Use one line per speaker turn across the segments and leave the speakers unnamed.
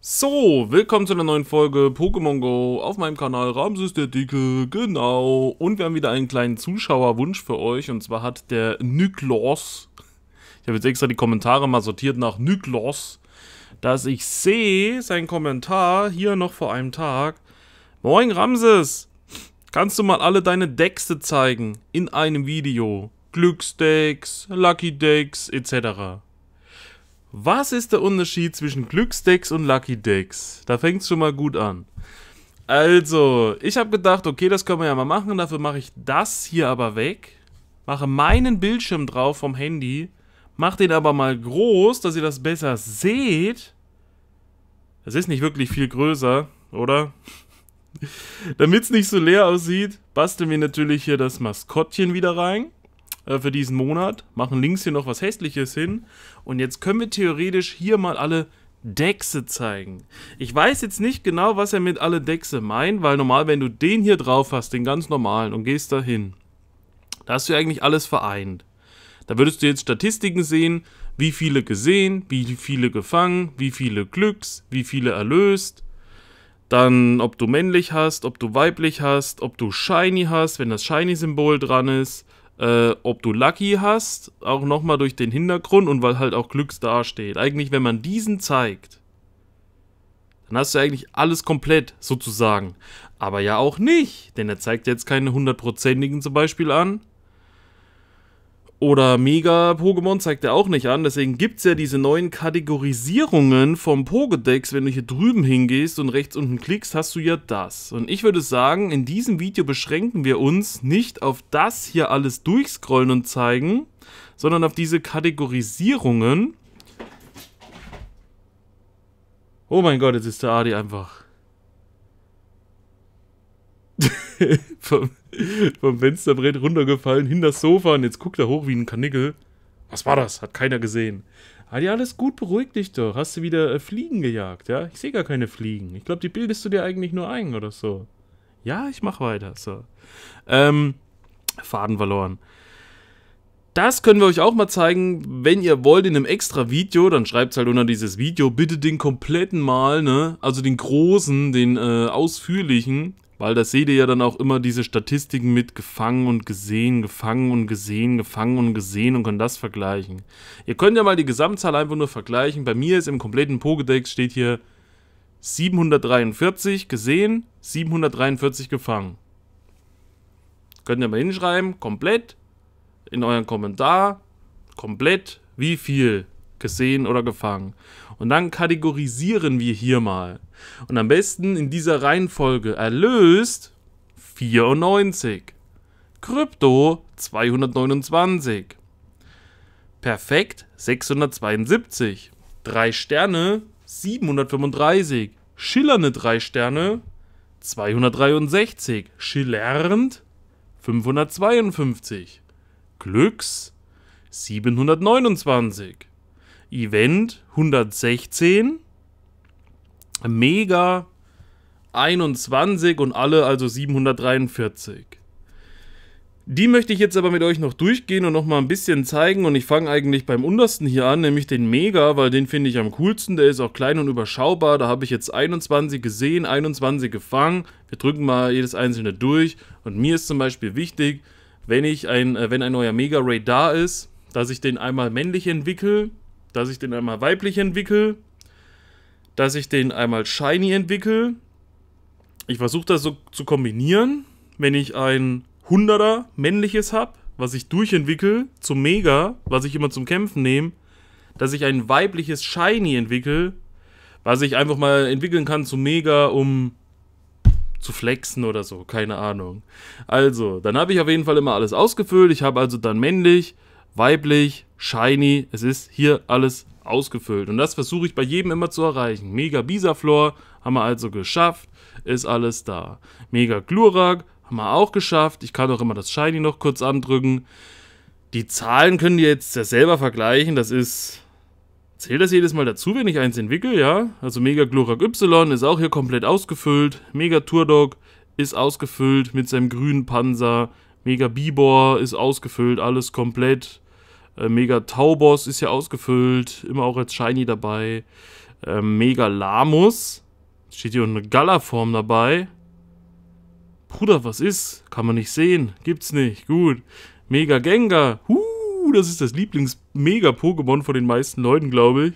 So, willkommen zu einer neuen Folge Pokémon Go auf meinem Kanal Ramses der Dicke, genau. Und wir haben wieder einen kleinen Zuschauerwunsch für euch und zwar hat der Nyklos, ich habe jetzt extra die Kommentare mal sortiert nach Nyklos, dass ich sehe, sein Kommentar hier noch vor einem Tag. Moin Ramses, kannst du mal alle deine Dexte zeigen in einem Video? Glücksdecks, Lucky Decks, etc. Was ist der Unterschied zwischen Glücksdecks und Lucky Decks? Da fängt es schon mal gut an. Also, ich habe gedacht, okay, das können wir ja mal machen. Dafür mache ich das hier aber weg. Mache meinen Bildschirm drauf vom Handy. Mache den aber mal groß, dass ihr das besser seht. Das ist nicht wirklich viel größer, oder? Damit es nicht so leer aussieht, basteln wir natürlich hier das Maskottchen wieder rein. Äh, für diesen Monat, machen links hier noch was Hässliches hin. Und jetzt können wir theoretisch hier mal alle Dexe zeigen. Ich weiß jetzt nicht genau, was er mit alle Dexe meint, weil normal, wenn du den hier drauf hast, den ganz normalen, und gehst dahin, da hast du eigentlich alles vereint. Da würdest du jetzt Statistiken sehen, wie viele gesehen, wie viele gefangen, wie viele Glücks, wie viele erlöst. Dann, ob du männlich hast, ob du weiblich hast, ob du Shiny hast, wenn das Shiny-Symbol dran ist äh, ob du Lucky hast, auch nochmal durch den Hintergrund und weil halt auch Glücks dasteht. Eigentlich, wenn man diesen zeigt, dann hast du eigentlich alles komplett, sozusagen. Aber ja auch nicht, denn er zeigt jetzt keine hundertprozentigen zum Beispiel an, oder Mega-Pokémon zeigt er auch nicht an. Deswegen gibt es ja diese neuen Kategorisierungen vom Pokédex. Wenn du hier drüben hingehst und rechts unten klickst, hast du ja das. Und ich würde sagen, in diesem Video beschränken wir uns nicht auf das hier alles durchscrollen und zeigen, sondern auf diese Kategorisierungen. Oh mein Gott, jetzt ist der Adi einfach... vom Fensterbrett runtergefallen, hinter das Sofa und jetzt guckt er hoch wie ein Kanickel. Was war das? Hat keiner gesehen. Hat ja alles gut, beruhigt dich doch. Hast du wieder äh, Fliegen gejagt, ja? Ich sehe gar keine Fliegen. Ich glaube, die bildest du dir eigentlich nur ein oder so. Ja, ich mach weiter, so. Ähm, Faden verloren. Das können wir euch auch mal zeigen, wenn ihr wollt, in einem extra Video, dann schreibt halt unter dieses Video, bitte den kompletten mal, ne? Also den großen, den äh, ausführlichen, weil da seht ihr ja dann auch immer diese Statistiken mit gefangen und gesehen, gefangen und gesehen, gefangen und gesehen und könnt das vergleichen. Ihr könnt ja mal die Gesamtzahl einfach nur vergleichen. Bei mir ist im kompletten Pokédex steht hier 743 gesehen, 743 gefangen. Könnt ihr mal hinschreiben, komplett in euren Kommentar, komplett wie viel gesehen oder gefangen. Und dann kategorisieren wir hier mal. Und am besten in dieser Reihenfolge erlöst 94, Krypto 229, Perfekt 672, 3 Sterne 735, Schillernde 3 Sterne 263, Schillernd 552, Glücks 729, Event 116, Mega 21 und alle also 743. Die möchte ich jetzt aber mit euch noch durchgehen und noch mal ein bisschen zeigen und ich fange eigentlich beim untersten hier an, nämlich den Mega, weil den finde ich am coolsten, der ist auch klein und überschaubar, da habe ich jetzt 21 gesehen, 21 gefangen, wir drücken mal jedes einzelne durch und mir ist zum Beispiel wichtig, wenn, ich ein, äh, wenn ein neuer Mega Ray da ist, dass ich den einmal männlich entwickle, dass ich den einmal weiblich entwickle dass ich den einmal shiny entwickle. Ich versuche das so zu kombinieren. Wenn ich ein 100er männliches habe, was ich durchentwickle zum Mega, was ich immer zum Kämpfen nehme, dass ich ein weibliches Shiny entwickle, was ich einfach mal entwickeln kann zum Mega, um zu flexen oder so, keine Ahnung. Also, dann habe ich auf jeden Fall immer alles ausgefüllt. Ich habe also dann männlich, weiblich, shiny. Es ist hier alles ausgefüllt. Und das versuche ich bei jedem immer zu erreichen. Mega Bisaflor haben wir also geschafft, ist alles da. Mega Glurak haben wir auch geschafft. Ich kann auch immer das Shiny noch kurz andrücken. Die Zahlen können ihr jetzt ja selber vergleichen. Das ist. Zählt das jedes Mal dazu, wenn ich eins entwickle, ja? Also Mega Glurak Y ist auch hier komplett ausgefüllt. Mega Turdog ist ausgefüllt mit seinem grünen Panzer. Mega Bibor ist ausgefüllt, alles komplett. Äh, Mega Taubos ist ja ausgefüllt, immer auch als Shiny dabei. Äh, Mega Lamus, steht hier eine gala dabei. Bruder, was ist? Kann man nicht sehen, gibt's nicht, gut. Mega Gengar, huh, das ist das Lieblings-Mega-Pokémon von den meisten Leuten, glaube ich.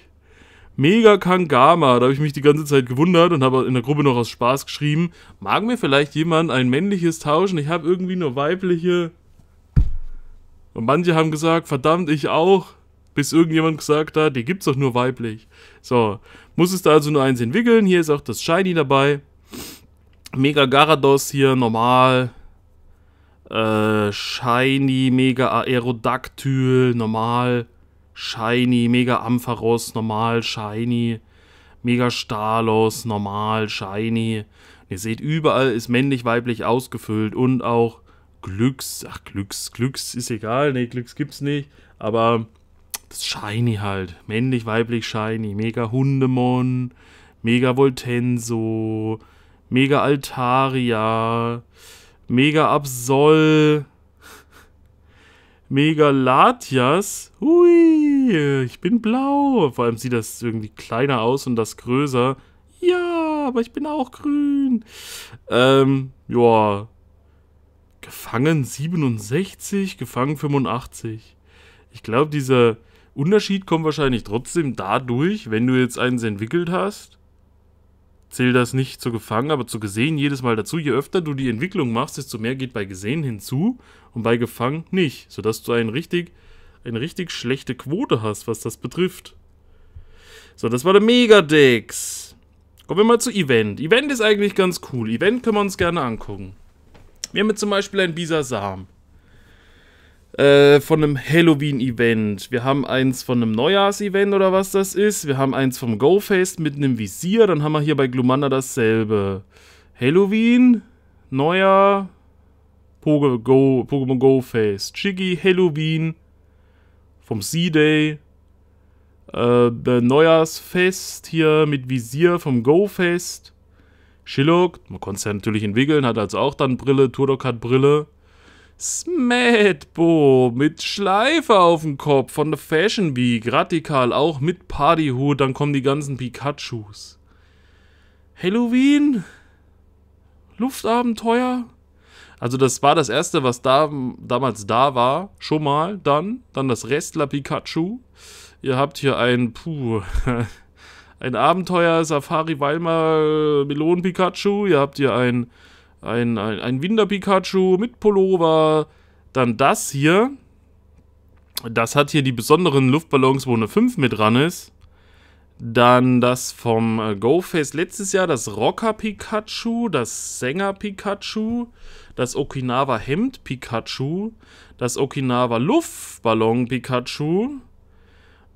Mega Kangama. Da habe ich mich die ganze Zeit gewundert und habe in der Gruppe noch aus Spaß geschrieben. Mag mir vielleicht jemand ein männliches tauschen? Ich habe irgendwie nur weibliche und manche haben gesagt, verdammt, ich auch. Bis irgendjemand gesagt hat, die gibt's doch nur weiblich. So, muss es da also nur eins entwickeln. Hier ist auch das Shiny dabei. Mega Garados hier, normal. Äh, Shiny, Mega Aerodactyl, normal. Shiny, Mega Ampharos, normal, Shiny. Mega Stalos, normal, Shiny. Und ihr seht, überall ist männlich-weiblich ausgefüllt und auch Glücks, ach Glücks, Glücks ist egal, ne, Glücks gibt's nicht, aber das Shiny halt, männlich, weiblich, Shiny, Mega Hundemon, Mega Voltenso, Mega Altaria, Mega Absol, Mega Latias, hui, ich bin blau, vor allem sieht das irgendwie kleiner aus und das größer, ja, aber ich bin auch grün, ähm, joa, Gefangen 67, gefangen 85. Ich glaube, dieser Unterschied kommt wahrscheinlich trotzdem dadurch, wenn du jetzt eins entwickelt hast, zählt das nicht zu gefangen, aber zu gesehen jedes Mal dazu. Je öfter du die Entwicklung machst, desto mehr geht bei gesehen hinzu und bei gefangen nicht, sodass du ein richtig, eine richtig schlechte Quote hast, was das betrifft. So, das war der Megadex. Kommen wir mal zu Event. Event ist eigentlich ganz cool. Event können wir uns gerne angucken. Wir haben jetzt zum Beispiel einen Bisasam. Äh, von einem Halloween-Event. Wir haben eins von einem Neujahrs-Event oder was das ist. Wir haben eins vom Go-Fest mit einem Visier. Dann haben wir hier bei Glumanda dasselbe. Halloween, Neujahr, Pokémon Go, Fest, Chiggy, Halloween, vom Sea-Day, äh, Neujahrsfest hier mit Visier vom Go Fest. Schillock, man konnte es ja natürlich entwickeln, hat also auch dann Brille, Turdok hat Brille. Smetbo mit Schleife auf dem Kopf von der Fashion Week, radikal auch mit Partyhut, dann kommen die ganzen Pikachus. Halloween, Luftabenteuer. Also das war das erste, was da, damals da war, schon mal dann, dann das Restler Pikachu. Ihr habt hier ein, puh, ein Abenteuer Safari Weimar äh, Melonen Pikachu. Ihr habt hier ein, ein, ein, ein Winder Pikachu mit Pullover. Dann das hier. Das hat hier die besonderen Luftballons, wo eine 5 mit dran ist. Dann das vom äh, GoFace letztes Jahr, das Rocker Pikachu, das Sänger Pikachu, das Okinawa Hemd Pikachu, das Okinawa Luftballon Pikachu,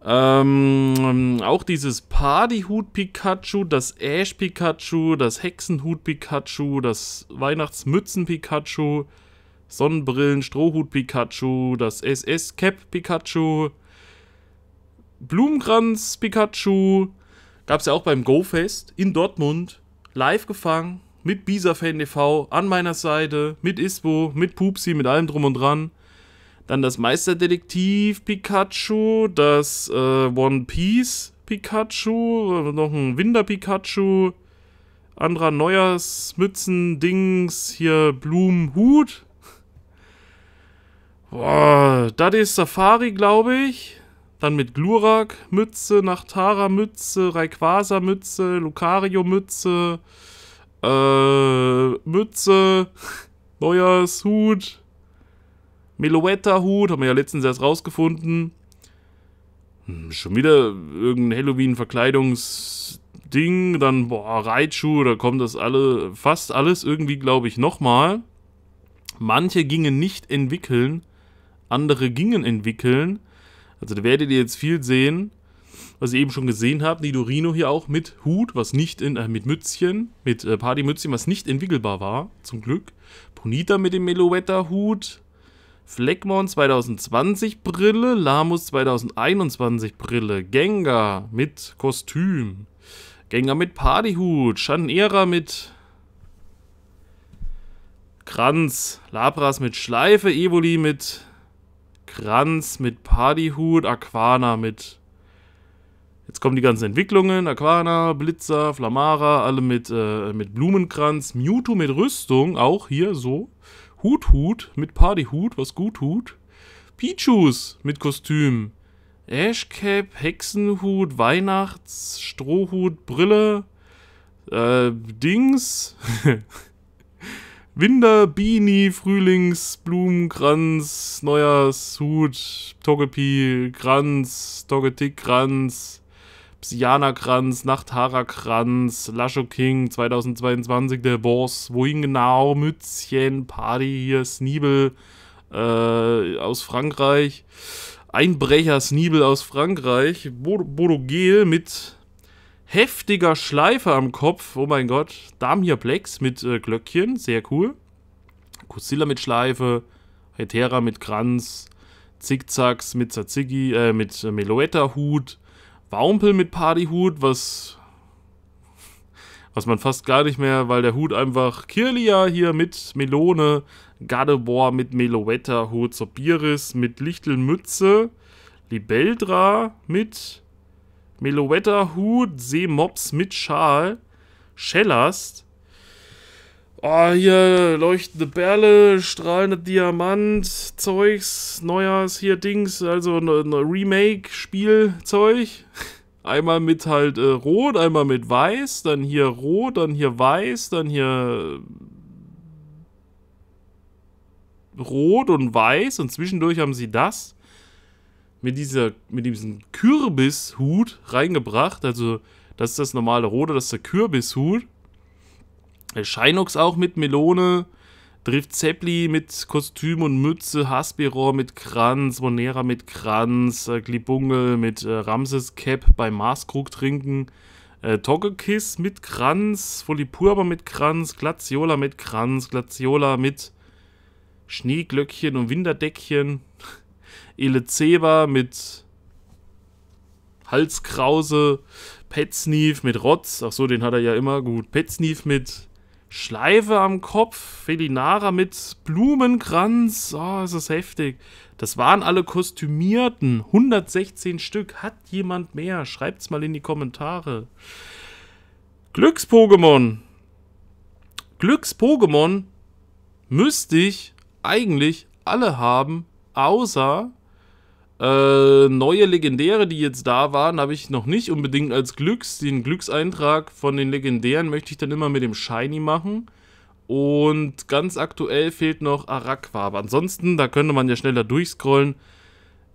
ähm, auch dieses Partyhut-Pikachu, das Ash-Pikachu, das Hexenhut-Pikachu, das Weihnachtsmützen-Pikachu, Sonnenbrillen-Strohhut-Pikachu, das SS-Cap-Pikachu, Blumenkranz-Pikachu. Gab es ja auch beim Go-Fest in Dortmund. Live gefangen, mit Bisa-Fan TV an meiner Seite, mit Isbo, mit Pupsi, mit allem drum und dran dann das Meisterdetektiv Pikachu, das äh, One Piece Pikachu, äh, noch ein Winter Pikachu, anderer Mützen, Dings, hier Blumenhut. Boah, das ist Safari, glaube ich. Dann mit Glurak Mütze, Nachtara Mütze, Rayquaza Mütze, Lucario Mütze, äh, Mütze, Hut. Meloetta-Hut, haben wir ja letztens erst rausgefunden. Hm, schon wieder irgendein Halloween-Verkleidungsding. Dann, boah, Reitschuhe, da kommt das alle, fast alles irgendwie, glaube ich, nochmal. Manche gingen nicht entwickeln, andere gingen entwickeln. Also da werdet ihr jetzt viel sehen, was ihr eben schon gesehen habt. Nidorino hier auch mit Hut, was nicht in, äh, mit Mützchen, mit äh, Partymützchen, was nicht entwickelbar war, zum Glück. Ponita mit dem Meloetta-Hut. Fleckmon 2020 Brille, Lamus 2021 Brille, Gengar mit Kostüm, Gengar mit Partyhut, Shanera mit Kranz, Labras mit Schleife, Evoli mit Kranz, mit Partyhut, Aquana mit... Jetzt kommen die ganzen Entwicklungen, Aquana, Blitzer, Flamara, alle mit, äh, mit Blumenkranz, Mewtwo mit Rüstung, auch hier so. Hut Hut mit Partyhut, was gut Hut. Pichus mit Kostüm. Ashcap, Hexenhut, Weihnachts, Strohhut, Brille, äh, Dings, Winter, Bini, Frühlings, Blumenkranz, Neujahrshut, Togepi, Kranz, Togetick, Kranz, Siana-Kranz, Nachthara-Kranz, Lasho King 2022, der Boss, Wohin genau, Mützchen, Party hier, Sniebel äh, aus Frankreich, Einbrecher Sniebel aus Frankreich, Bodo Gel mit heftiger Schleife am Kopf, oh mein Gott, Damir Plex mit äh, Glöckchen, sehr cool, Kusilla mit Schleife, Hetera mit Kranz, Zickzacks mit Tzatziki, äh, mit Meloetta-Hut, Wampel mit Partyhut, was, was man fast gar nicht mehr, weil der Hut einfach Kirlia hier mit Melone, Gardevoir mit Meloetta, Hozobiris mit Lichtelmütze, Libeldra mit Meloetta Hut, Seemops mit Schal, Schellast Oh, hier, leuchtende Perle, strahlende Diamant, Zeugs, Neues, hier Dings, also ein ne, ne Remake-Spielzeug. Einmal mit halt äh, Rot, einmal mit Weiß, dann hier Rot, dann hier Weiß, dann hier äh, Rot und Weiß und zwischendurch haben sie das mit, dieser, mit diesem Kürbishut reingebracht. Also, das ist das normale Rote, das ist der Kürbishut. Shinox auch mit Melone, trifft Zeppli mit Kostüm und Mütze, Haspero mit Kranz, Monera mit Kranz, äh, Glibunge mit äh, Ramses Cap beim Marskrug trinken, äh, Togekiss mit Kranz, Volipurba mit Kranz, Glaciola mit Kranz, Glaciola mit Schneeglöckchen und Winterdeckchen, Elezeba mit Halskrause, Petsneef mit Rotz, ach so, den hat er ja immer, gut, Petsneef mit Schleife am Kopf, Felinara mit Blumenkranz. Oh, ist das heftig. Das waren alle Kostümierten. 116 Stück. Hat jemand mehr? Schreibt's mal in die Kommentare. Glücks-Pokémon. Glücks-Pokémon müsste ich eigentlich alle haben, außer äh, neue Legendäre, die jetzt da waren, habe ich noch nicht unbedingt als Glücks. Den Glückseintrag von den Legendären möchte ich dann immer mit dem Shiny machen. Und ganz aktuell fehlt noch Arakwa. Aber ansonsten, da könnte man ja schneller durchscrollen.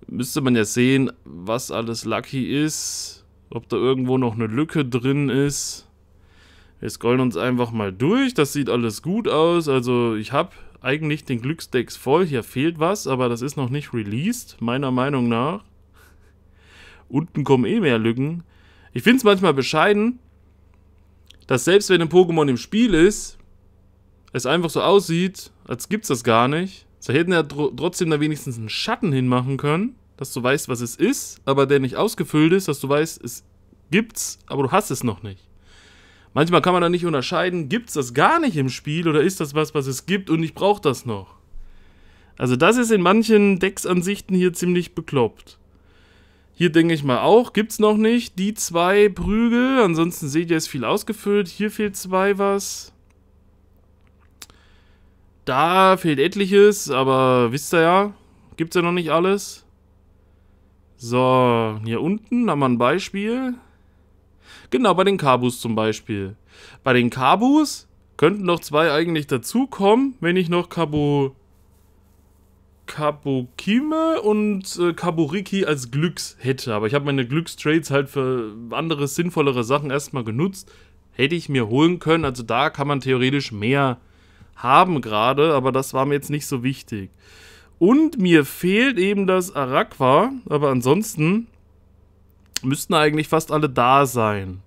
Müsste man ja sehen, was alles Lucky ist. Ob da irgendwo noch eine Lücke drin ist. Wir scrollen uns einfach mal durch. Das sieht alles gut aus. Also ich habe eigentlich den Glücksdex voll. Hier fehlt was, aber das ist noch nicht released, meiner Meinung nach. Unten kommen eh mehr Lücken. Ich finde es manchmal bescheiden, dass selbst wenn ein Pokémon im Spiel ist, es einfach so aussieht, als gibt es das gar nicht. Sie hätten ja trotzdem da wenigstens einen Schatten hinmachen können, dass du weißt, was es ist, aber der nicht ausgefüllt ist, dass du weißt, es gibt's, aber du hast es noch nicht. Manchmal kann man da nicht unterscheiden, gibt es das gar nicht im Spiel oder ist das was, was es gibt und ich brauche das noch. Also das ist in manchen Decksansichten hier ziemlich bekloppt. Hier denke ich mal auch, gibt es noch nicht die zwei Prügel. Ansonsten seht ihr, ist viel ausgefüllt. Hier fehlt zwei was. Da fehlt etliches, aber wisst ihr ja, gibt es ja noch nicht alles. So, hier unten haben wir ein Beispiel. Genau, bei den Kabus zum Beispiel. Bei den Kabus könnten noch zwei eigentlich dazukommen, wenn ich noch Kabo... Kabukime und äh, Kaburiki als Glücks hätte. Aber ich habe meine Glückstrades halt für andere sinnvollere Sachen erstmal genutzt. Hätte ich mir holen können. Also da kann man theoretisch mehr haben gerade, aber das war mir jetzt nicht so wichtig. Und mir fehlt eben das Arakwa, aber ansonsten Müssten eigentlich fast alle da sein.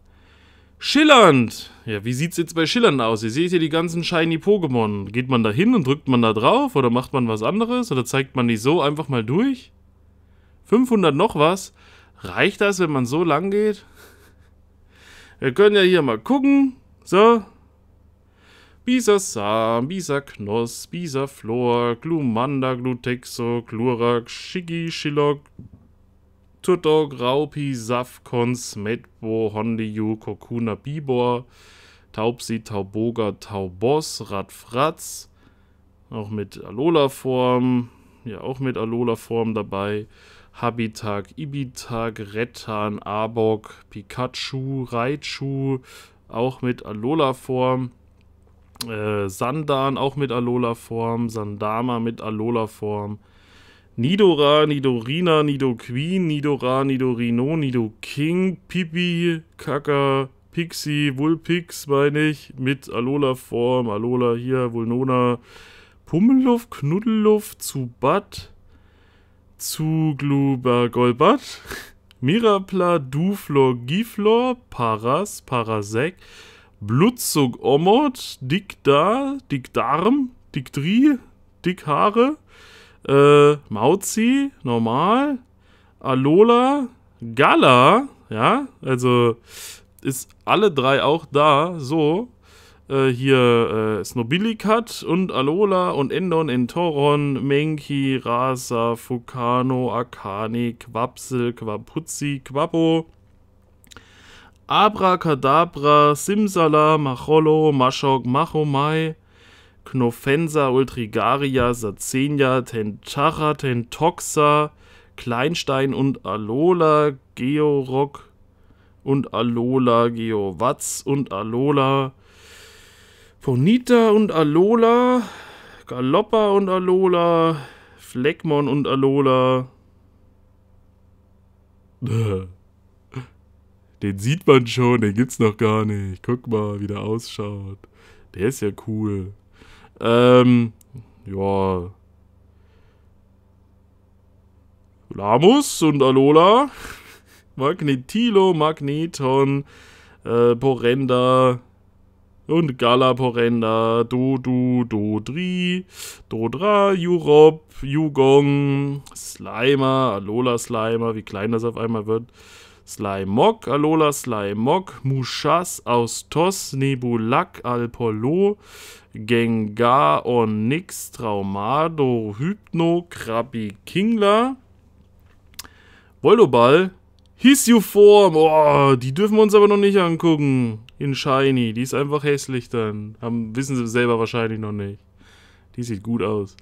Schillernd! Ja, wie sieht's jetzt bei Schillernd aus? Ihr seht hier die ganzen shiny Pokémon. Geht man da hin und drückt man da drauf? Oder macht man was anderes? Oder zeigt man die so einfach mal durch? 500 noch was? Reicht das, wenn man so lang geht? Wir können ja hier mal gucken. So. Bisasam, Sam, Bisa Glumanda, Glutexo, Glurak, Shiggy, Shilok, Tutdog, Raupi, Safkons, Medbo, Hondiu, Kokuna, Bibor, Taubsi, Tauboga, Tauboss, Radfratz, auch mit Alola-Form, ja auch mit Alola-Form dabei, Habitag, Ibitag, Rettan, Abok, Pikachu, Raichu, auch mit Alola-Form, äh, Sandan auch mit Alola-Form, Sandama mit Alola-Form, Nidora, Nidorina, Nidoqueen, Nidora, Nidorino, Nidoking, Pipi, Kaka, Pixie, Wulpix, meine ich, mit Alola-Form, Alola hier, Vulnona, Pummelluft, Knuddelluft, Zubat, Zugluber, Golbat, Mirapla, Duflor, Giflor, Paras, Parasek, Blutzug, Omot, Dickda, Dickdarm, Dickdri, Dickhaare, äh, Mauzi, normal, Alola, Gala, ja, also ist alle drei auch da, so. Äh, hier äh, Snobilikat und Alola und Endon, Entoron, Menki, Rasa, Fukano, Akani, Quapsel, Quapuzzi, Quappo, Abracadabra, Simsala, Macholo, Mashok, Machomai, Knofensa, Ultrigaria, Sazenia, Tenchara, Tentoxa, Kleinstein und Alola, Georock und Alola, Geowatz und Alola, Ponita und Alola, Galoppa und Alola, Fleckmon und Alola. Den sieht man schon, den gibt's noch gar nicht. Guck mal, wie der ausschaut. Der ist ja cool. Ähm, ja. Lamus und Alola. Magnetilo, Magneton, äh, Porenda und Galaporenda, Dodu, Dodri, Dodra, Jurop, Jugong, Slimer, Alola Slimer, wie klein das auf einmal wird. Slimog, Alola Slimog, Mushas, Austos, Nebulak, Alpolo, Gengar, Onyx, Traumado, Hypno, Krabi, Kingler, Voldoball, Hisuform. oh, die dürfen wir uns aber noch nicht angucken. In Shiny, die ist einfach hässlich dann. Haben, wissen sie selber wahrscheinlich noch nicht. Die sieht gut aus.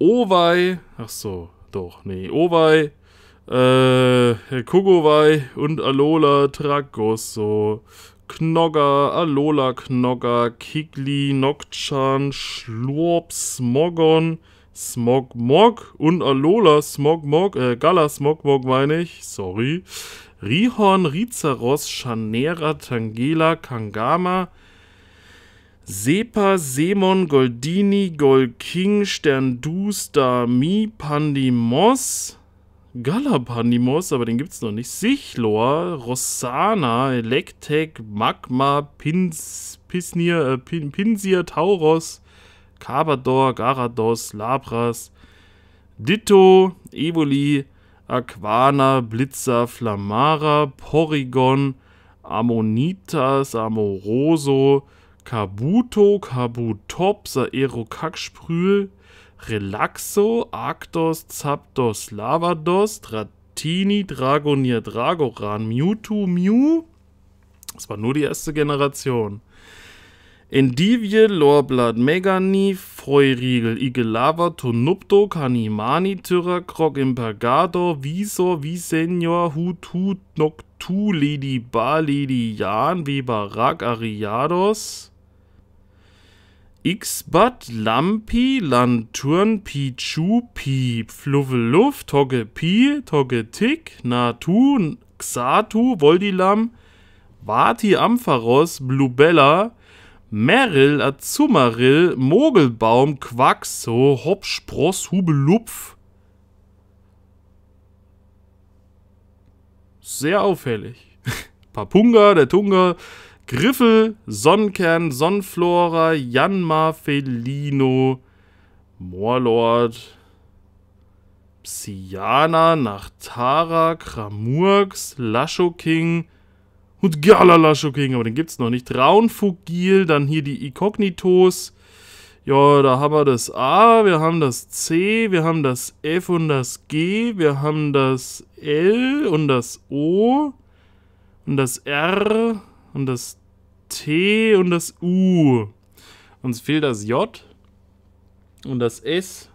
Owei, ach so, doch, nee. Owei, äh, Kugowai und Alola Tragosso, Knogger, Alola Knogger, Kigli, Nokchan, Schlurp, Smogon, Smogmog und Alola Smogmog, äh, Gala Smogmog meine ich, sorry, Rihorn, Rizaros, Chanera, Tangela, Kangama, Sepa, Semon, Goldini, Golking, Sterndus, Dami, Pandimos, Galapanimos, aber den gibt es noch nicht. Sichlor, Rossana, Electek, Magma, Pins, äh, Pin, Pinsir, Tauros, Kabador, Garados, Labras, Ditto, Evoli, Aquana, Blitzer, Flamara, Porygon, Ammonitas, Amoroso, Kabuto, Kabutops, Saero, Kacksprühl, Relaxo, Arctos, Zapdos, Lavados, Dratini, Dragonir, Dragoran, Mewtwo, Mew. Das war nur die erste Generation. Endivie, Lorblad, Megani, Feurigel, Igelava, Tonupto, Kanimani, Tyrakrok, Impergador, Visor, Visenior, Hutu, Noctu, Lady Bar, Lady Jan, Vibarak, Ariados. Xbat, Lampi, Lanturn, Pichu, Pi, Fluffeluft, Togge Pi, Togge Tick, Natu, Xatu, Voldilam, Vati Ampharos, Blubella, Merrill, Azumarill, Mogelbaum, Quaxo, Hopspross, Hubelupf. Sehr auffällig. Papunga, der Tunga, Griffel, Sonnenkern, Sonnenflora, Janma, Felino, Moorlord, Psyana, Nachtara, Kramurks, Laschoking und Gala Lashoking, aber den gibt's noch nicht. Raunfugil, dann hier die Ikognitos. Ja, da haben wir das A, wir haben das C, wir haben das F und das G, wir haben das L und das O und das R und das T und das U. Uns fehlt das J und das S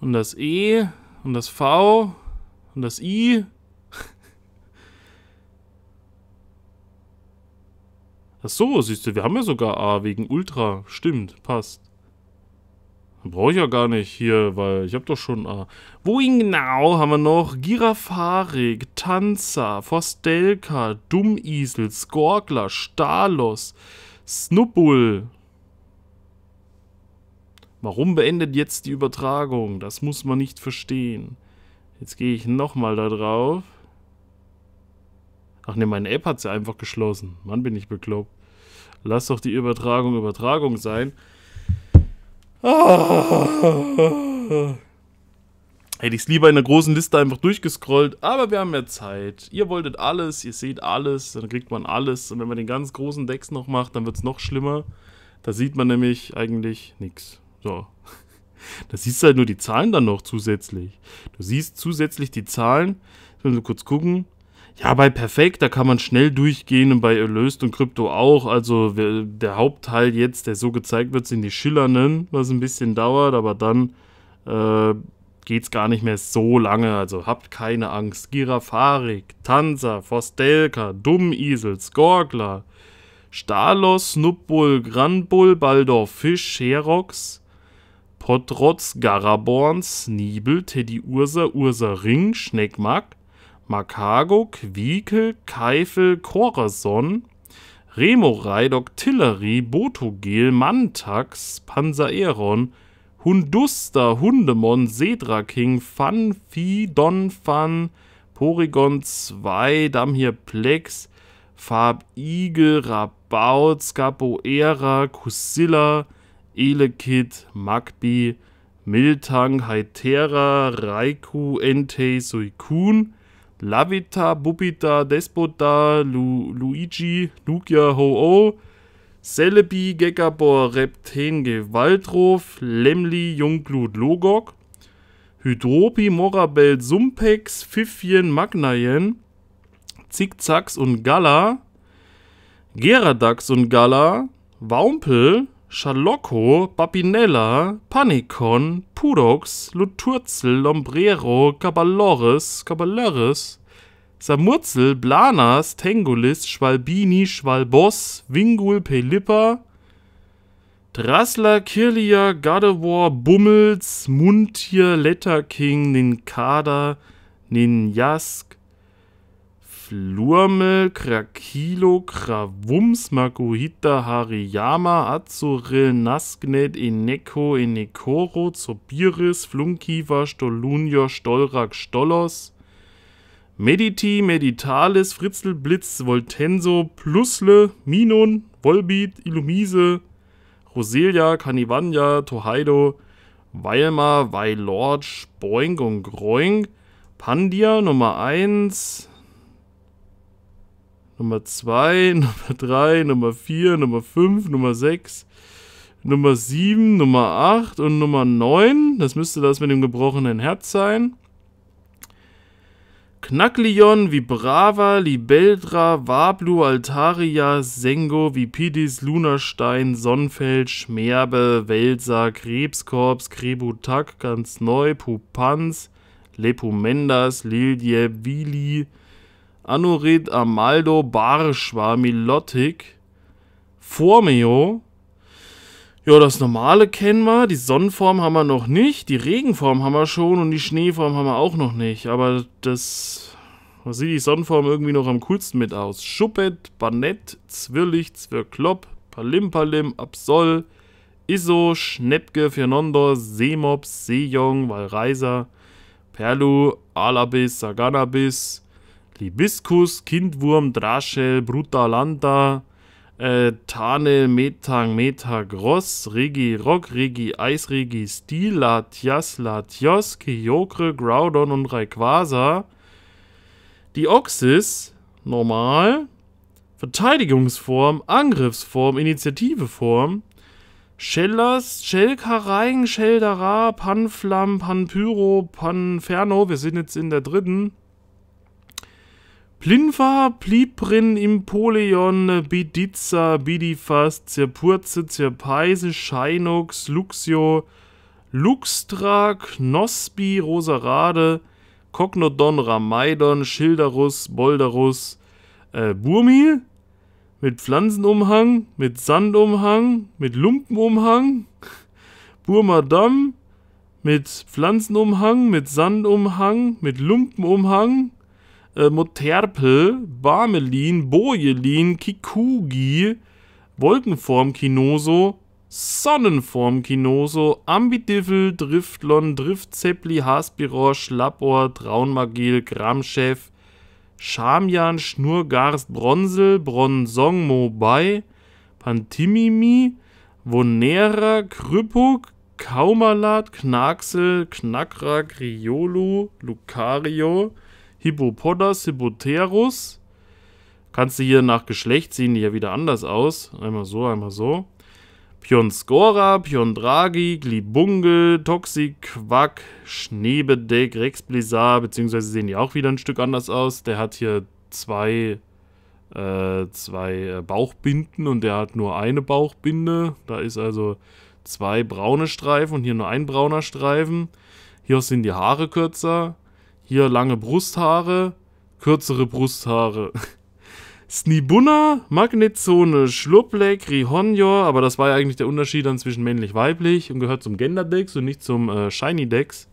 und das E und das V und das I. Ach so, siehst du, wir haben ja sogar A wegen Ultra. Stimmt, passt. Brauche ich ja gar nicht hier, weil ich habe doch schon A. Äh, wohin genau haben wir noch? Girafarik, Tanzer, Fostelka, Dummisel, Skorgler, Stalos, Snubbull. Warum beendet jetzt die Übertragung? Das muss man nicht verstehen. Jetzt gehe ich nochmal da drauf. Ach ne, meine App hat sie ja einfach geschlossen. Mann, bin ich bekloppt. Lass doch die Übertragung Übertragung sein. Hätte ich es lieber in der großen Liste einfach durchgescrollt, aber wir haben ja Zeit. Ihr wolltet alles, ihr seht alles, dann kriegt man alles. Und wenn man den ganz großen Decks noch macht, dann wird es noch schlimmer. Da sieht man nämlich eigentlich nichts. So. Da siehst du halt nur die Zahlen dann noch zusätzlich. Du siehst zusätzlich die Zahlen. Jetzt müssen wir kurz gucken. Ja, bei Perfekt, da kann man schnell durchgehen und bei Erlöst und Krypto auch. Also der Hauptteil jetzt, der so gezeigt wird, sind die Schillernden, was ein bisschen dauert, aber dann äh, geht es gar nicht mehr so lange. Also habt keine Angst. Girafarik, Tanzer, Fostelka, Dummisel, Skorgler, Stalos, Snubbull, Granbull, Baldor, Fisch, Herox, Potrotz, Garaborn, Sniebel, Teddy Ursa, Ursa Ring, Schneckmack, Makago, Quiekel, Keifel, Corazon, Remo, Reidok, Botogel, Mantax, Panzereron, Hunduster, Hundemon, Sedraking, Fanfi, Donfan, Porygon 2, Damhirplex, Farbigel, Rabaut, Scapoera, Kusilla, Elekid, Magbi, Miltang, Hytera, Raikou, Entei, Suikun, Lavita, Bubita, Despota, Lu Luigi, Lugia, Ho-Oh, Celebi, Gekabor, Reptenge, Waldrof, Lemli, Jungglut, Logok, Hydropi, Morabel, Sumpex, Pfiffien, Magnaien, Zickzacks und Gala, Geradax und Gala, Waumpel, Schalocco, Babinella, Panikon, Pudox, Luturzel, Lombrero, Caballores, Caballores, Samurzel, Blanas, Tengulis, Schwalbini, Schwalbos, Wingul, Pelipper, Drassler, Kirlia, Gardevoir, Bummels, Muntier, Letterking, Ninkada, Ninjask, Flurmel, Krakilo, Krawums, Makuhita, Hariyama, Azuril, Nasknet, Eneko, Enekoro, Zobiris, Flunkiefer, Stolunio, Stolrak, Stolos, Mediti, Meditalis, Fritzelblitz, Voltenso, Plusle, Minon, Volbit, Illumise, Roselia, Canivania, Tohaido, Weilmar, Weilord, Boing und Groing, Pandia Nummer 1, Nummer 2, Nummer 3, Nummer 4, Nummer 5, Nummer 6, Nummer 7, Nummer 8 und Nummer 9. Das müsste das mit dem gebrochenen Herz sein. Knacklion, Vibrava, Libeldra, Wablu, Altaria, Sengo, Vipidis, Lunastein, Sonnenfeld, Schmerbe, Welser, Krebskorps, Krebutak, ganz neu, Pupanz, Lepumendas, Lilie, Vili, Anurid, Amaldo, Barschwa, Milotic, Formeo. Ja, das normale kennen wir, die Sonnenform haben wir noch nicht, die Regenform haben wir schon und die Schneeform haben wir auch noch nicht. Aber das da sieht die Sonnenform irgendwie noch am coolsten mit aus. Schuppet, Banett, Zwirlich, Zwirklopp, Palimpalim, Absol, Iso, Schnepke, Fernondor, Seemops, Sejong, Valreiser, Perlu, Alabis, Saganabis, Libiskus, Kindwurm, Draschel, Brutalanta, äh, Tane, Metang, Metagross, Regi Rock, Regi Eis, Regi Stil, Latias, Latios, Kyokre, Groudon und Rayquaza. Die Oxys, normal. Verteidigungsform, Angriffsform, Initiativeform. Schellers, Shellkarein, Scheldara, Panflam, Panpyro, Panferno. Wir sind jetzt in der dritten. Plinfa, Pliprin, Impoleon, Bidiza, Bidifas, Zerpurze, Zerpeise, Scheinox, Luxio, Luxtra, Knospi, Rosarade, Cognodon, Ramaidon, Schilderus, Bolderus, äh, Burmil mit Pflanzenumhang, mit Sandumhang, mit Lumpenumhang, Burmadam mit Pflanzenumhang, mit Sandumhang, mit Lumpenumhang, äh, Moterpel, Barmelin, Bojelin, Kikugi, Wolkenformkinoso, Sonnenformkinoso, Ambidiffel, Driftlon, Driftzeppli, Haspiror, Schlappohr, Traunmagel, Gramschef, Schamjan, Schnurgarst, Bronsel, Bronsong, Mobai, Pantimimi, Vonera, Krüppuk, Kaumalat, Knaksel, Knackra, Griolo, Lucario, Hippopodas Hippoterus. Kannst du hier nach Geschlecht sehen, die ja wieder anders aus. Einmal so, einmal so. Pionscora, Piondragi, Glibunge, Toxic, Quack, Schneebedeck, Rexblisar, beziehungsweise sehen die auch wieder ein Stück anders aus. Der hat hier zwei, äh, zwei äh, Bauchbinden und der hat nur eine Bauchbinde. Da ist also zwei braune Streifen und hier nur ein brauner Streifen. Hier sind die Haare kürzer. Hier lange Brusthaare, kürzere Brusthaare. Snibunna, Magnetzone, Schlupfleck, Rihonjor, aber das war ja eigentlich der Unterschied dann zwischen männlich-weiblich und gehört zum Gender-Dex und nicht zum äh, Shiny-Dex.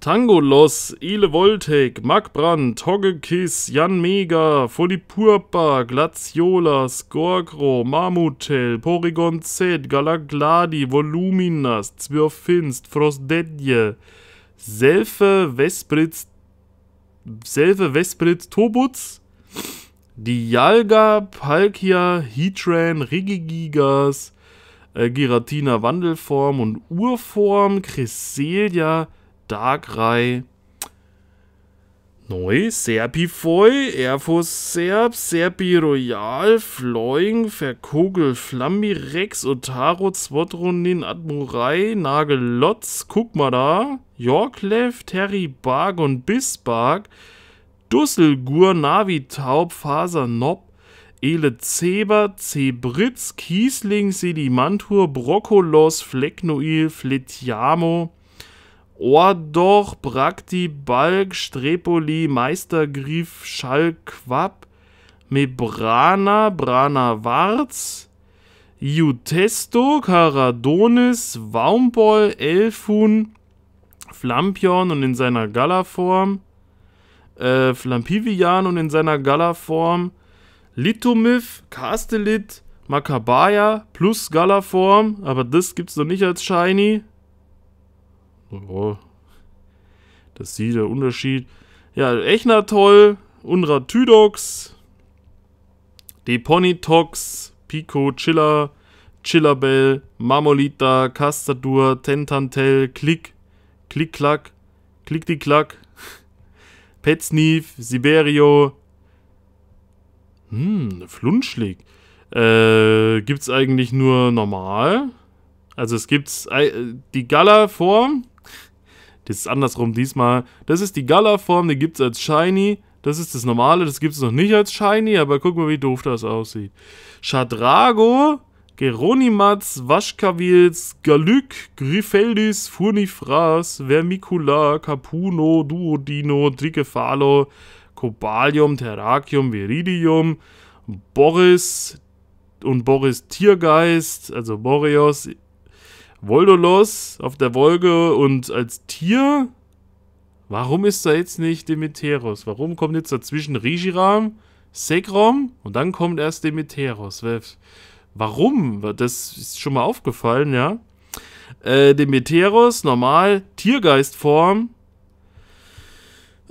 Tangolos, Ile Voltek, Magbrand, Hoggekiss, Jan Mega, Folipurpa, Glaciola, Skorgro, Marmutel, Porygon Z, Galagladi, Voluminas, Zwirfinst, Frostedje, Selfe, Vespritz, Selve, Vesprit, Tobutz, Dialga, Palkia, Heatran, Rigigigas, äh, Giratina Wandelform und Urform, Cresselia, Darkrai, Neu, Serpifoi, Erfus Serb, Serpi Royal, Flowing, Verkogel, Flammi, Rex, Otaro, Zwotronin, Admurai, Nagellotz, guck mal da, Yorklev, Terry Barg und Bisbarg, Dusselgur, Navi Taub, Faser Nob, Ele Zeber, Zebritz, Kiesling, Sedimantur, Brokkolos, Flecknoil, Fletiamo, Ordoch, Brakti, Balk, Strepoli, Meistergrief, Schallquapp, Mebrana, Brana Warz, Jutesto, Karadonis, Waumboll, Elfun, Flampion und in seiner Galaform, äh, Flampivian und in seiner Galaform, Litomyth, Castellit, Makabaya plus Galaform, aber das gibt es noch nicht als Shiny. Oh, das sieht der Unterschied. Ja, Echnatoll, Unra Tydox, Deponitox, Pico Chilla, Chillabell, Marmolita, Castadur, Tentantel, Klick, Klick-Klack, Klick-Di-Klack, Petsnief, Siberio, hm, Flunschlick. Äh, gibt's eigentlich nur normal? Also es gibt äh, die Gala-Form, das ist andersrum diesmal. Das ist die Gala-Form, die gibt es als Shiny. Das ist das Normale, das gibt es noch nicht als Shiny, aber guck mal, wie doof das aussieht. Shadrago, Geronimatz, Waschkawils, Galyk, Grifeldis, Furnifras, Vermicula, Capuno, Duodino, Tricephalo, Cobalium, Terrakium, Viridium, Boris und Boris Tiergeist, also Boreos, Voldolos auf der Wolke und als Tier. Warum ist da jetzt nicht Demeteros? Warum kommt jetzt dazwischen Rigiram, Segrom und dann kommt erst Demeteros? Warum? Das ist schon mal aufgefallen, ja. Äh, Demeteros, normal, Tiergeistform.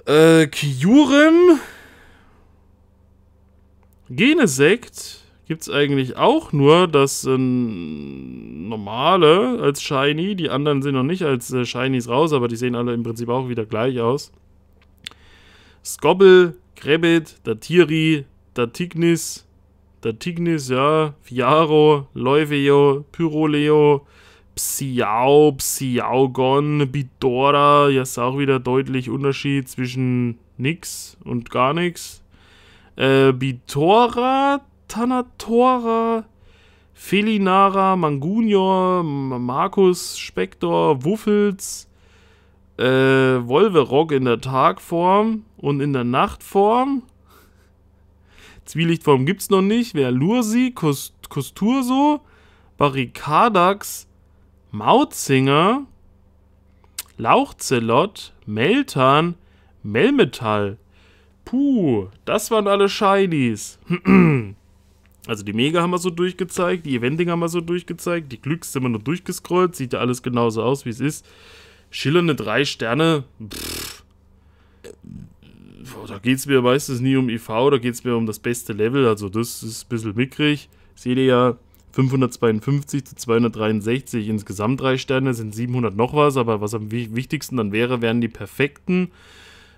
Äh, Kyurim. Genesekt gibt es eigentlich auch nur das ähm, normale als Shiny. Die anderen sind noch nicht als äh, Shinies raus, aber die sehen alle im Prinzip auch wieder gleich aus. Skobble, Krebit, Datiri, Datignis, Datignis, ja, Fiaro, Leuveo, Pyroleo, Psiao, Psiaogon, Bidora. ja, ist auch wieder deutlich Unterschied zwischen nix und gar nix. Äh, Bitora, Tanatora, Felinara, Mangunior, Markus, Spektor, Wuffels, äh, Wolverock in der Tagform und in der Nachtform. Zwielichtform gibt's noch nicht. Wer Lursi, Kost Kosturso, Barrikadax, Mautzinger, Lauchzelot, Meltan, Melmetall. Puh, das waren alle Shinies. Also die Mega haben wir so durchgezeigt, die Eventing haben wir so durchgezeigt, die Glücks sind wir nur durchgescrollt, sieht ja alles genauso aus, wie es ist. Schillernde drei Sterne, pff, äh, da geht es mir meistens nie um IV, e da geht es mir um das beste Level, also das ist ein bisschen mickrig. Seht ihr ja, 552 zu 263 insgesamt drei Sterne, sind 700 noch was, aber was am wichtigsten dann wäre, wären die perfekten.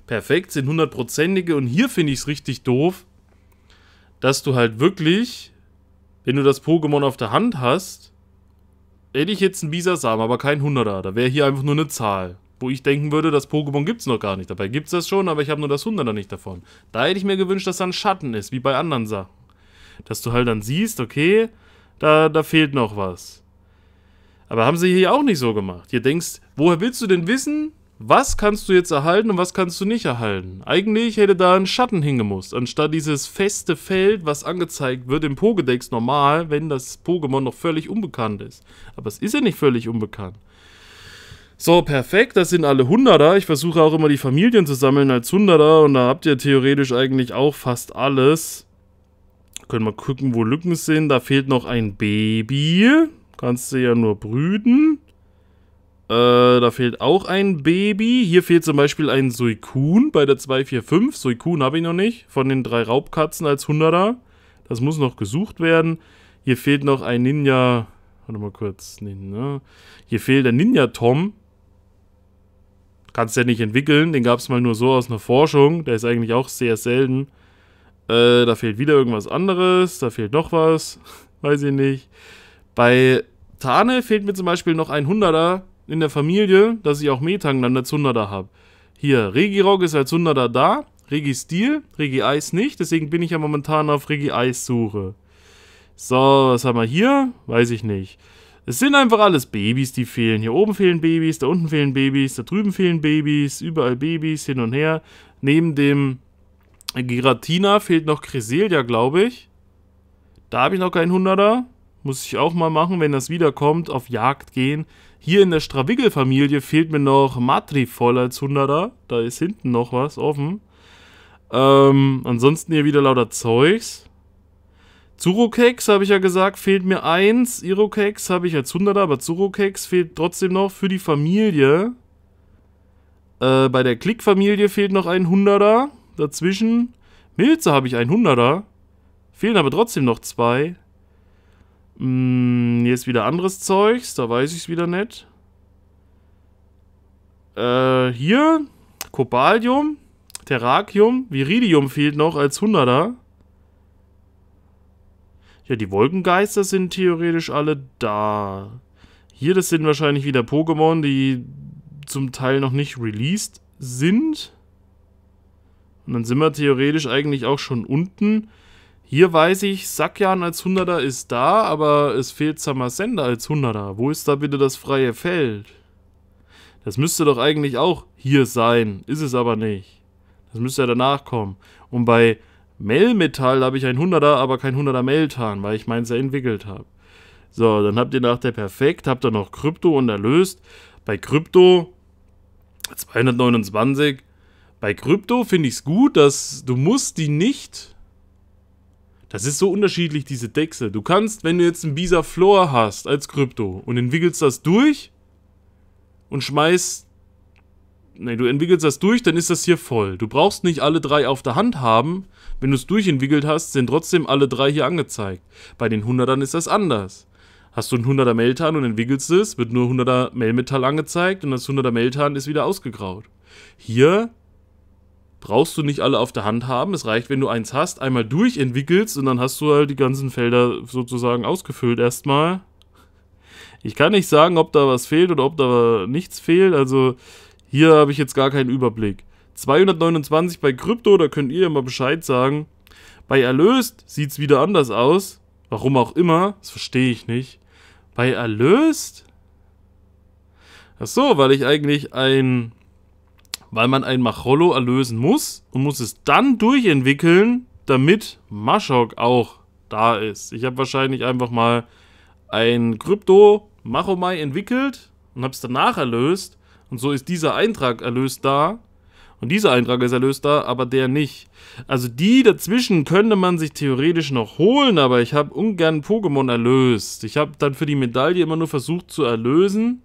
Perfekt sind hundertprozentige und hier finde ich es richtig doof, dass du halt wirklich, wenn du das Pokémon auf der Hand hast, hätte ich jetzt einen Bisasam, aber kein 100er. Da wäre hier einfach nur eine Zahl. Wo ich denken würde, das Pokémon gibt es noch gar nicht. Dabei gibt es das schon, aber ich habe nur das 100er nicht davon. Da hätte ich mir gewünscht, dass da ein Schatten ist, wie bei anderen Sachen. Dass du halt dann siehst, okay, da, da fehlt noch was. Aber haben sie hier auch nicht so gemacht. Hier denkst, woher willst du denn wissen, was kannst du jetzt erhalten und was kannst du nicht erhalten? Eigentlich hätte da ein Schatten hingemusst, anstatt dieses feste Feld, was angezeigt wird im Pokédex normal, wenn das Pokémon noch völlig unbekannt ist. Aber es ist ja nicht völlig unbekannt. So, perfekt, das sind alle Hunderter. Ich versuche auch immer die Familien zu sammeln als Hunderter und da habt ihr theoretisch eigentlich auch fast alles. Können wir gucken, wo Lücken sind. Da fehlt noch ein Baby. Kannst du ja nur brüten. Äh, da fehlt auch ein Baby. Hier fehlt zum Beispiel ein Suikun bei der 245. Suikun habe ich noch nicht. Von den drei Raubkatzen als 100er. Das muss noch gesucht werden. Hier fehlt noch ein Ninja. Warte mal kurz. Ninja. Ne. Hier fehlt der Ninja-Tom. Kannst ja nicht entwickeln. Den gab es mal nur so aus einer Forschung. Der ist eigentlich auch sehr selten. Äh, da fehlt wieder irgendwas anderes. Da fehlt noch was. Weiß ich nicht. Bei Tane fehlt mir zum Beispiel noch ein 100er in der Familie, dass ich auch Metang dann als Hunderter habe. Hier, Regirog ist als Hunderter da, Regi Steel, Regi Eis nicht, deswegen bin ich ja momentan auf Regi Eis Suche. So, was haben wir hier? Weiß ich nicht. Es sind einfach alles Babys, die fehlen. Hier oben fehlen Babys, da unten fehlen Babys, da drüben fehlen Babys, überall Babys, hin und her. Neben dem Giratina fehlt noch Cresselia, glaube ich. Da habe ich noch keinen Hunderter. Muss ich auch mal machen, wenn das wiederkommt, auf Jagd gehen. Hier in der Strawigel-Familie fehlt mir noch Matri voll als Hunderter. Da ist hinten noch was offen. Ähm, ansonsten hier wieder lauter Zeugs. Zurokex, habe ich ja gesagt, fehlt mir eins. Irokex habe ich als Hunderter, aber Zurokex fehlt trotzdem noch für die Familie. Äh, bei der Klick-Familie fehlt noch ein Hunderter dazwischen. Milze habe ich ein Hunderter. Fehlen aber trotzdem noch zwei. Hm, ist wieder anderes Zeugs, da weiß ich es wieder nicht. Äh, hier, Cobalium, Terrakium, Viridium fehlt noch als 100er. Ja, die Wolkengeister sind theoretisch alle da. Hier, das sind wahrscheinlich wieder Pokémon, die zum Teil noch nicht released sind. Und dann sind wir theoretisch eigentlich auch schon unten. Hier weiß ich, Sakyan als 100er ist da, aber es fehlt Samasenda als 100er. Wo ist da bitte das freie Feld? Das müsste doch eigentlich auch hier sein, ist es aber nicht. Das müsste ja danach kommen. Und bei Melmetall habe ich ein 100er, aber kein 100er Meltan, weil ich meins ja entwickelt habe. So, dann habt ihr nach der Perfekt, habt ihr noch Krypto und Erlöst. Bei Krypto 229. Bei Krypto finde ich es gut, dass du musst die nicht das ist so unterschiedlich, diese Dexe. Du kannst, wenn du jetzt einen Bisa Floor hast als Krypto und entwickelst das durch und schmeißt... Nee, du entwickelst das durch, dann ist das hier voll. Du brauchst nicht alle drei auf der Hand haben. Wenn du es durchentwickelt hast, sind trotzdem alle drei hier angezeigt. Bei den 100ern ist das anders. Hast du einen 100er Meltan und entwickelst es, wird nur 100er Melmetal angezeigt und das 100er Meltan ist wieder ausgegraut. Hier brauchst du nicht alle auf der Hand haben. Es reicht, wenn du eins hast, einmal durchentwickelst und dann hast du halt die ganzen Felder sozusagen ausgefüllt erstmal. Ich kann nicht sagen, ob da was fehlt oder ob da nichts fehlt. Also hier habe ich jetzt gar keinen Überblick. 229 bei Krypto, da könnt ihr ja mal Bescheid sagen. Bei Erlöst sieht es wieder anders aus. Warum auch immer, das verstehe ich nicht. Bei Erlöst? Ach so, weil ich eigentlich ein weil man ein Macholo erlösen muss und muss es dann durchentwickeln, damit Mashok auch da ist. Ich habe wahrscheinlich einfach mal ein Krypto Machomai entwickelt und habe es danach erlöst und so ist dieser Eintrag erlöst da und dieser Eintrag ist erlöst da, aber der nicht. Also die dazwischen könnte man sich theoretisch noch holen, aber ich habe ungern Pokémon erlöst. Ich habe dann für die Medaille immer nur versucht zu erlösen,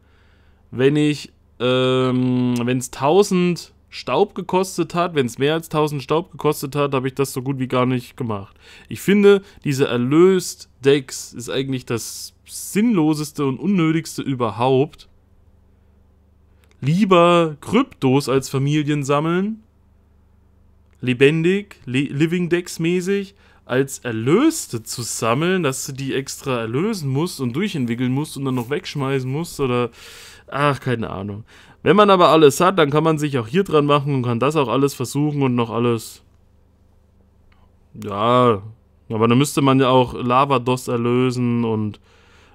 wenn ich ähm, wenn es 1000 Staub gekostet hat, wenn es mehr als 1000 Staub gekostet hat, habe ich das so gut wie gar nicht gemacht. Ich finde, diese Erlöst-Decks ist eigentlich das sinnloseste und unnötigste überhaupt. Lieber Kryptos als Familien sammeln, lebendig, Le Living Decks mäßig, als Erlöste zu sammeln, dass du die extra erlösen musst und durchentwickeln musst und dann noch wegschmeißen musst oder Ach, keine Ahnung. Wenn man aber alles hat, dann kann man sich auch hier dran machen und kann das auch alles versuchen und noch alles. Ja, aber dann müsste man ja auch Lavados erlösen und,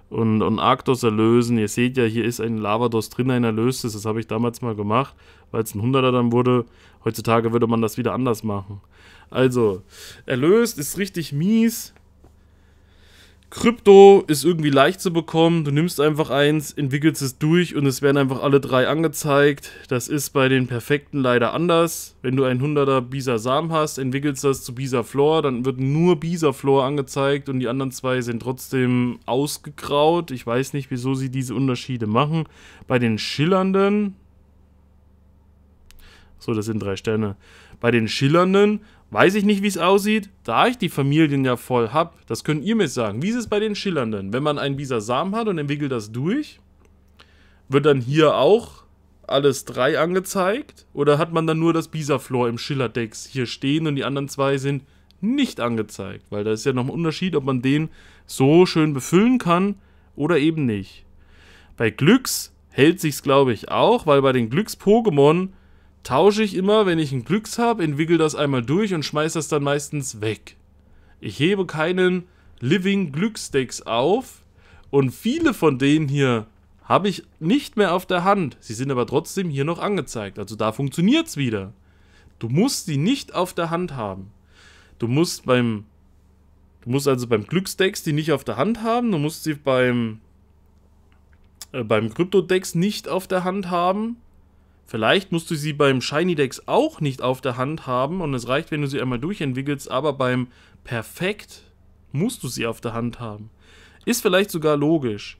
und, und Arktos erlösen. Ihr seht ja, hier ist ein Lavados drin, ein erlöstes. Das habe ich damals mal gemacht, weil es ein Hunderter dann wurde. Heutzutage würde man das wieder anders machen. Also, erlöst ist richtig mies. Krypto ist irgendwie leicht zu bekommen. Du nimmst einfach eins, entwickelst es durch und es werden einfach alle drei angezeigt. Das ist bei den Perfekten leider anders. Wenn du ein 100er Bisa Sam hast, entwickelst das zu Bisa Floor, dann wird nur Bisa Floor angezeigt und die anderen zwei sind trotzdem ausgegraut. Ich weiß nicht, wieso sie diese Unterschiede machen. Bei den Schillernden... So, das sind drei Sterne. Bei den Schillernden Weiß ich nicht, wie es aussieht, da ich die Familien ja voll habe. Das könnt ihr mir sagen. Wie ist es bei den Schillernden? Wenn man einen Visa-Samen hat und entwickelt das durch, wird dann hier auch alles drei angezeigt? Oder hat man dann nur das Bisa-Floor im schiller hier stehen und die anderen zwei sind nicht angezeigt? Weil da ist ja noch ein Unterschied, ob man den so schön befüllen kann oder eben nicht. Bei Glücks hält sich's, glaube ich, auch, weil bei den Glücks-Pokémon tausche ich immer, wenn ich einen Glücks habe, entwickle das einmal durch und schmeiße das dann meistens weg. Ich hebe keinen Living Glücksdecks auf und viele von denen hier habe ich nicht mehr auf der Hand. Sie sind aber trotzdem hier noch angezeigt. Also da funktioniert es wieder. Du musst sie nicht auf der Hand haben. Du musst beim du musst also beim Glücksdex die nicht auf der Hand haben, du musst sie beim äh, beim Kryptodex nicht auf der Hand haben Vielleicht musst du sie beim Shiny Dex auch nicht auf der Hand haben und es reicht, wenn du sie einmal durchentwickelst, aber beim Perfekt musst du sie auf der Hand haben. Ist vielleicht sogar logisch.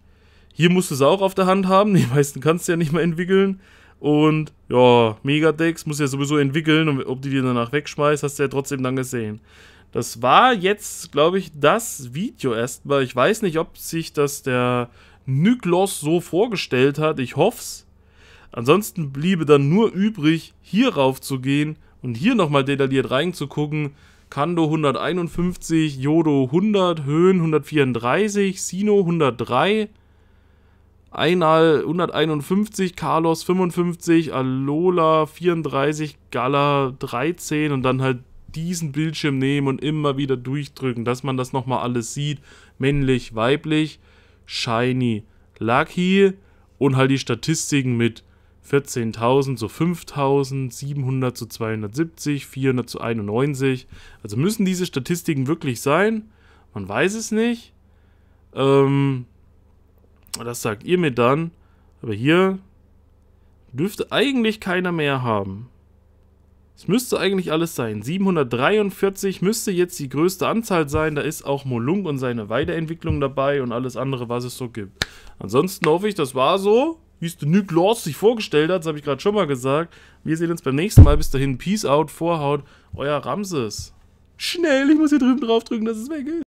Hier musst du sie auch auf der Hand haben, die meisten kannst du ja nicht mehr entwickeln. Und ja, Megadex muss du ja sowieso entwickeln und ob die dir danach wegschmeißt, hast du ja trotzdem dann gesehen. Das war jetzt, glaube ich, das Video erstmal. Ich weiß nicht, ob sich das der Nyklos so vorgestellt hat. Ich hoffe es. Ansonsten bliebe dann nur übrig, hier rauf zu gehen und hier nochmal detailliert reinzugucken. Kando 151, Yodo 100, Höhen 134, Sino 103, Einal 151, Carlos 55, Alola 34, Gala 13 und dann halt diesen Bildschirm nehmen und immer wieder durchdrücken, dass man das nochmal alles sieht. Männlich, weiblich, shiny, lucky und halt die Statistiken mit 14.000 zu 5.000, 700 zu 270, 400 zu 91. Also müssen diese Statistiken wirklich sein? Man weiß es nicht. Ähm, das sagt ihr mir dann. Aber hier dürfte eigentlich keiner mehr haben. Es müsste eigentlich alles sein. 743 müsste jetzt die größte Anzahl sein. Da ist auch Molung und seine Weiterentwicklung dabei und alles andere, was es so gibt. Ansonsten hoffe ich, das war so wie es der Nick Lors sich vorgestellt hat, das habe ich gerade schon mal gesagt. Wir sehen uns beim nächsten Mal. Bis dahin, Peace out, Vorhaut, euer Ramses. Schnell, ich muss hier drüben draufdrücken, dass es weg ist.